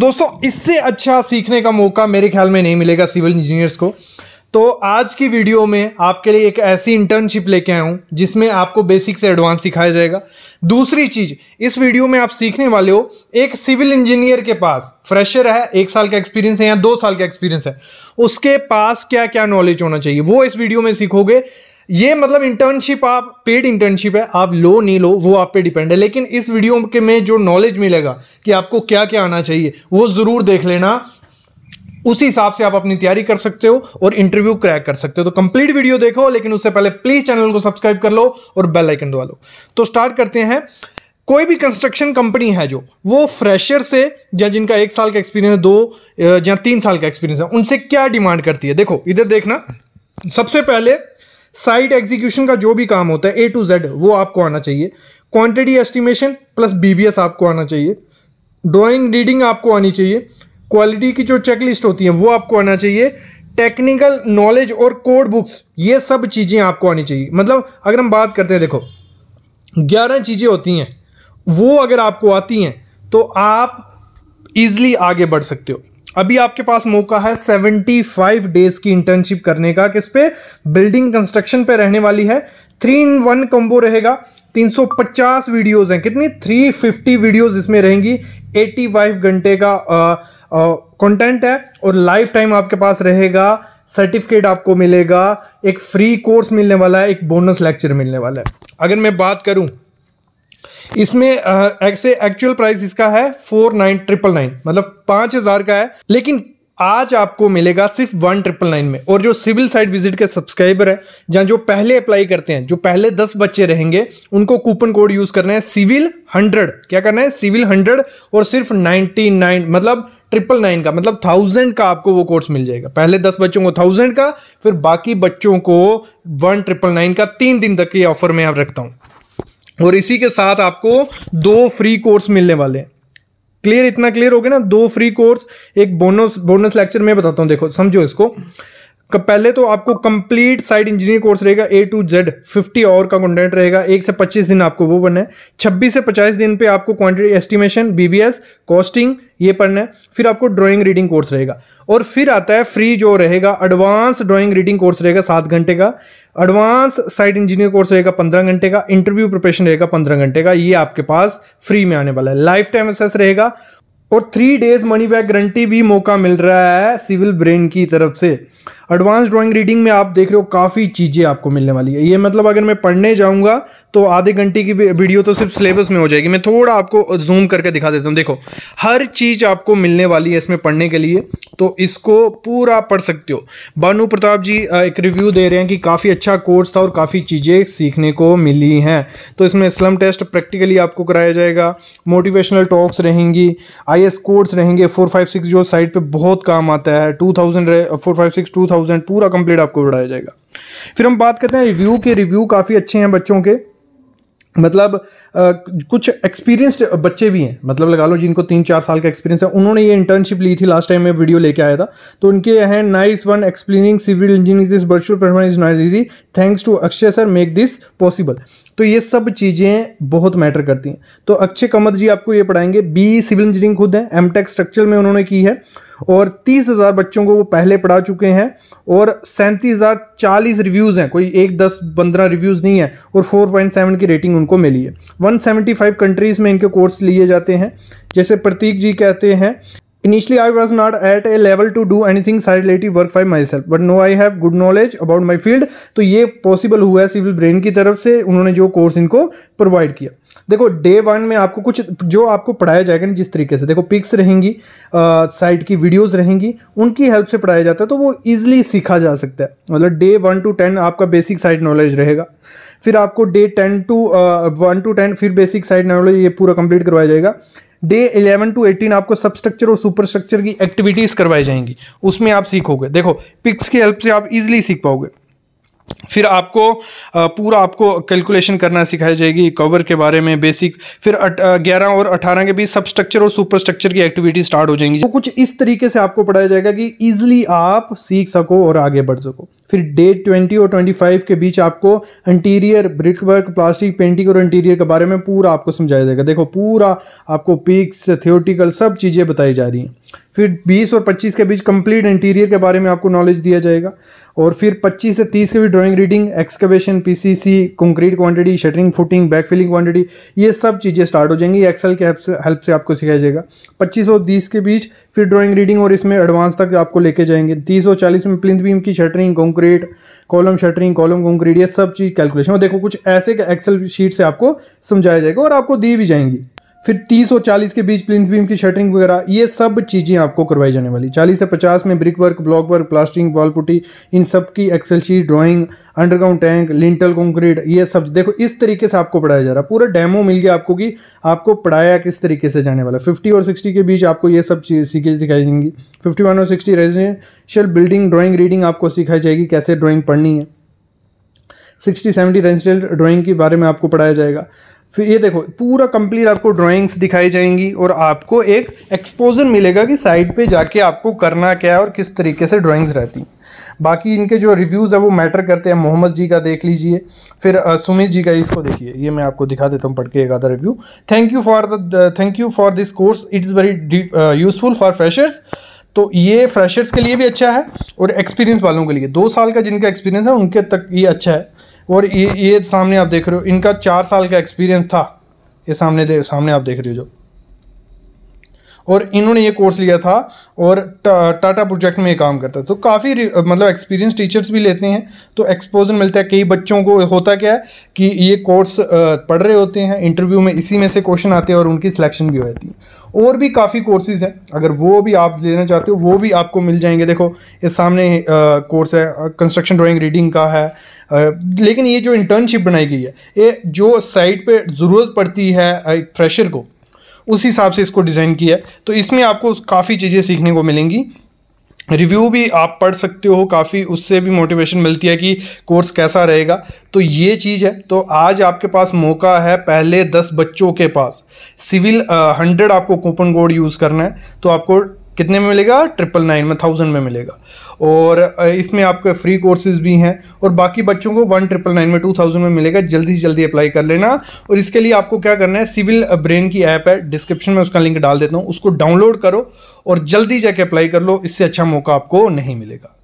दोस्तों इससे अच्छा सीखने का मौका मेरे ख्याल में नहीं मिलेगा सिविल इंजीनियर्स को तो आज की वीडियो में आपके लिए एक ऐसी इंटर्नशिप लेके आया हूँ जिसमें आपको बेसिक से एडवांस सिखाया जाएगा दूसरी चीज़ इस वीडियो में आप सीखने वाले हो एक सिविल इंजीनियर के पास फ्रेशर है एक साल का एक्सपीरियंस है या दो साल का एक्सपीरियंस है उसके पास क्या क्या नॉलेज होना चाहिए वो इस वीडियो में सीखोगे ये मतलब इंटर्नशिप आप पेड इंटर्नशिप है आप लो नहीं लो वो आप पे डिपेंड है लेकिन इस वीडियो के में जो नॉलेज मिलेगा कि आपको क्या क्या आना चाहिए वो ज़रूर देख लेना उसी हिसाब से आप अपनी तैयारी कर सकते हो और इंटरव्यू क्रैक कर सकते हो तो कंप्लीट वीडियो देखो लेकिन उससे पहले प्लीज़ चैनल को सब्सक्राइब कर लो और बेल आइकन दबा लो तो स्टार्ट करते हैं कोई भी कंस्ट्रक्शन कंपनी है जो वो फ्रेशर से या जिनका एक साल का एक्सपीरियंस दो या तीन साल का एक्सपीरियंस है उनसे क्या डिमांड करती है देखो इधर देखना सबसे पहले साइट एग्जीक्यूशन का जो भी काम होता है ए टू जेड वो आपको आना चाहिए क्वांटिटी एस्टिमेशन प्लस बीबीएस आपको आना चाहिए ड्राइंग रीडिंग आपको आनी चाहिए क्वालिटी की जो चेकलिस्ट होती है वो आपको आना चाहिए टेक्निकल नॉलेज और कोड बुक्स ये सब चीज़ें आपको आनी चाहिए मतलब अगर हम बात करते हैं देखो ग्यारह चीज़ें होती हैं वो अगर आपको आती हैं तो आप ईज़िली आगे बढ़ सकते हो अभी आपके पास मौका है 75 डेज की इंटर्नशिप करने का किस पे बिल्डिंग कंस्ट्रक्शन पे रहने वाली है थ्री इन वन कम्बो रहेगा 350 वीडियोस हैं कितनी 350 वीडियोस इसमें रहेंगी 85 घंटे का कंटेंट है और लाइफ टाइम आपके पास रहेगा सर्टिफिकेट आपको मिलेगा एक फ्री कोर्स मिलने वाला है एक बोनस लेक्चर मिलने वाला है अगर मैं बात करूँ इसमें ऐसे एक्चुअल प्राइस इसका है फोर नाइन ट्रिपल नाइन मतलब पांच हज़ार का है लेकिन आज आपको मिलेगा सिर्फ वन ट्रिपल नाइन में और जो सिविल साइड विजिट के सब्सक्राइबर हैं जहाँ जो पहले अप्लाई करते हैं जो पहले दस बच्चे रहेंगे उनको कूपन कोड यूज़ करना है सिविल हंड्रेड क्या करना है सिविल हंड्रेड और सिर्फ नाइनटी नाइन मतलब ट्रिपल नाइन का मतलब थाउजेंड का आपको वो कोर्स मिल जाएगा पहले दस बच्चों को थाउजेंड का फिर बाकी बच्चों को वन ट्रिपल नाइन का तीन दिन तक ये ऑफर में आप रखता हूँ और इसी के साथ आपको दो फ्री कोर्स मिलने वाले हैं क्लियर इतना क्लियर हो गया ना दो फ्री कोर्स एक बोनस बोनस लेक्चर में बताता हूँ देखो समझो इसको पहले तो आपको कंप्लीट साइड इंजीनियर कोर्स रहेगा ए टू जेड 50 और का कंटेंट रहेगा एक से 25 दिन आपको वो पढ़ना है 26 से 50 दिन पे आपको क्वांटिटी एस्टिमेशन बीबीएस कॉस्टिंग ये पढ़ना है फिर आपको ड्राइंग रीडिंग कोर्स रहेगा और फिर आता है फ्री जो रहेगा एडवांस ड्राइंग रीडिंग कोर्स रहेगा सात घंटे का एडवांस साइट इंजीनियर कोर्स रहेगा पंद्रह घंटे का इंटरव्यू प्रिपरेशन रहेगा पंद्रह घंटे का ये आपके पास फ्री में आने वाला है लाइफ टाइम एसेस रहेगा और three days money back guarantee भी मौका मिल रहा है सिविल ब्रेन की तरफ से एडवांस ड्राइंग रीडिंग में आप देख रहे हो काफ़ी चीज़ें आपको मिलने वाली है ये मतलब अगर मैं पढ़ने जाऊँगा तो आधे घंटे की वीडियो तो सिर्फ सिलेबस में हो जाएगी मैं थोड़ा आपको जूम करके दिखा देता हूँ देखो हर चीज़ आपको मिलने वाली है इसमें पढ़ने के लिए तो इसको पूरा पढ़ सकते हो बानू प्रताप जी एक रिव्यू दे रहे हैं कि काफ़ी अच्छा कोर्स था और काफ़ी चीज़ें सीखने को मिली हैं तो इसमें स्लम टेस्ट प्रैक्टिकली आपको कराया जाएगा मोटिवेशनल टॉक्स रहेंगी आई एस कोर्स रहेंगे फोर फाइव सिक्स जो साइट पर बहुत काम आता है two thousand four five six two thousand पूरा कंप्लीट आपको बढ़ाया जाएगा फिर हम बात करते हैं रिव्यू के रिव्यू काफ़ी अच्छे हैं बच्चों के मतलब आ, कुछ एक्सपीरियंस्ड बच्चे भी हैं मतलब लगा लो जिनको तीन चार साल का एक्सपीरियंस है उन्होंने ये इंटर्नशिप ली थी लास्ट टाइम मैं वीडियो लेके आया था तो उनके हैं nice one explaining civil engineering this virtual performance is not easy thanks to Akshay sir make this possible तो ये सब चीज़ें बहुत मैटर करती हैं तो अक्षय कमत जी आपको ये पढ़ाएंगे बी सिविल इंजीनियरिंग खुद है एम स्ट्रक्चर में उन्होंने की है और तीस हज़ार बच्चों को वो पहले पढ़ा चुके हैं और सैंतीस हज़ार चालीस रिव्यूज़ हैं कोई एक दस पंद्रह रिव्यूज़ नहीं है और फोर पॉइंट सेवन की रेटिंग उनको मिली है वन सेवेंटी फाइव कंट्रीज़ में इनके कोर्स लिए जाते हैं जैसे प्रतीक जी कहते हैं Initially, I was not at a level to do anything related work by myself, but now I have good knowledge about my field. तो ये possible हुआ है सिविल ब्रेन की तरफ से उन्होंने जो कोर्स इनको प्रोवाइड किया देखो डे वन में आपको कुछ जो आपको पढ़ाया जाएगा ना जिस तरीके से देखो पिक्स रहेंगी साइट की वीडियोस रहेंगी उनकी हेल्प से पढ़ाया जाता है तो वो इजीली सीखा जा सकता है मतलब डे वन टू टेन आपका बेसिक साइट नॉलेज रहेगा फिर आपको day ten to one to ten फिर बेसिक साइट नॉलेज ये पूरा कंप्लीट करवाया जाएगा डे 11 टू 18 आपको सब स्ट्रक्चर और सुपर स्ट्रक्चर की एक्टिविटीज़ करवाई जाएंगी उसमें आप सीखोगे देखो पिक्स की हेल्प से आप इजीली सीख पाओगे फिर आपको पूरा आपको कैलकुलेशन करना सिखाई जाएगी कवर के बारे में बेसिक फिर ग्यारह और अठारह के बीच सब स्ट्रक्चर और सुपर स्ट्रक्चर की एक्टिविटी स्टार्ट हो जाएंगी तो कुछ इस तरीके से आपको पढ़ाया जाएगा कि ईजिली आप सीख सको और आगे बढ़ सको फिर डेट 20 और 25 के बीच आपको interior brick work plastic painting और इंटीरियर के बारे में पूरा आपको समझाया जाएगा देखो पूरा आपको पिक्स थियोटिकल सब चीज़ें बताई जा रही हैं फिर 20 और 25 के बीच कंप्लीट इंटीरियर के बारे में आपको नॉलेज दिया जाएगा और फिर 25 से 30 के बीच drawing reading excavation PCC concrete quantity shuttering footing back filling quantity ये सब चीज़ें स्टार्ट हो जाएंगी एक्सेल के हेल्प से आपको सिखाया जाएगा 25 और 30 के बीच फिर ड्राइंग रीडिंग और इसमें एडवांस तक आपको लेके जाएंगे तीस और चालीस में प्लिंथ बीम की shuttering concrete concrete column shuttering column concrete ये सब चीज़ कैलकुलेशन और देखो कुछ ऐसे एक्सेल शीट से आपको समझाया जाएगा और आपको दी भी जाएंगी फिर 30 और 40 के बीच प्लिंथ बीम की शटरिंग वगैरह ये सब चीज़ें आपको करवाई जाने वाली 40 से 50 में brick work block work plastering wall putty इन सब की excel sheet drawing underground tank lintel concrete ये सब देखो इस तरीके से आपको पढ़ाया जा रहा है पूरा डेमो मिल गया आपको कि आपको पढ़ाया किस तरीके से जाने वाला फिफ्टी और सिक्सटी के बीच आपको ये सब सीखेज दिखाई जाएंगी फिफ्टी और sixty residential building drawing reading आपको सिखाई जाएगी कैसे ड्रॉइंग पढ़नी है सिक्सटी सेवेंटी रेजिडेंशियल ड्राॅइंग के बारे में आपको पढ़ाया जाएगा फिर ये देखो पूरा कंप्लीट आपको ड्राइंग्स दिखाई जाएंगी और आपको एक एक्सपोजर मिलेगा कि साइड पे जाके आपको करना क्या है और किस तरीके से ड्राइंग्स रहती हैं बाकी इनके जो रिव्यूज़ है वो मैटर करते हैं मोहम्मद जी का देख लीजिए फिर सुमित जी का इसको देखिए ये मैं आपको दिखा देता हूँ पढ़ के एक आधा review thank you for the thank you for this course it is very useful for freshers तो ये फ्रेशर्स के लिए भी अच्छा है और एक्सपीरियंस वालों के लिए दो साल का जिनका एक्सपीरियंस है उनके तक ये अच्छा है और ये ये सामने आप देख रहे हो इनका चार साल का एक्सपीरियंस था ये सामने दे, सामने आप देख रहे हो जो और इन्होंने ये कोर्स लिया था और टाटा प्रोजेक्ट में ये काम करता है तो काफ़ी मतलब एक्सपीरियंस टीचर्स भी लेते हैं तो एक्सपोजर मिलता है कई बच्चों को होता क्या है कि ये कोर्स पढ़ रहे होते हैं इंटरव्यू में इसी में से क्वेश्चन आते हैं और उनकी सिलेक्शन भी हो जाती है और भी काफ़ी कोर्सेज़ हैं अगर वो भी आप लेना चाहते हो वो भी आपको मिल जाएंगे देखो ये सामने कोर्स है कंस्ट्रक्शन ड्राॅइंग रीडिंग का है लेकिन ये जो इंटर्नशिप बनाई गई है ये जो साइट पे ज़रूरत पड़ती है एक फ्रेशर को उस हिसाब से इसको डिज़ाइन किया है तो इसमें आपको काफ़ी चीज़ें सीखने को मिलेंगी रिव्यू भी आप पढ़ सकते हो काफ़ी उससे भी मोटिवेशन मिलती है कि कोर्स कैसा रहेगा तो ये चीज़ है तो आज आपके पास मौका है पहले दस बच्चों के पास सिविल हंड्रेड आपको कूपन कोड यूज़ करना है तो आपको कितने में मिलेगा ट्रिपल नाइन में थाउजेंड में मिलेगा और इसमें आपके फ्री कोर्सेज भी हैं और बाकी बच्चों को वन ट्रिपल नाइन में टू थाउजेंड में मिलेगा जल्दी से जल्दी अप्लाई कर लेना और इसके लिए आपको क्या करना है सिविल ब्रेन की ऐप है डिस्क्रिप्शन में उसका लिंक डाल देता हूँ उसको डाउनलोड करो और जल्दी जाके अप्लाई कर लो इससे अच्छा मौका आपको नहीं मिलेगा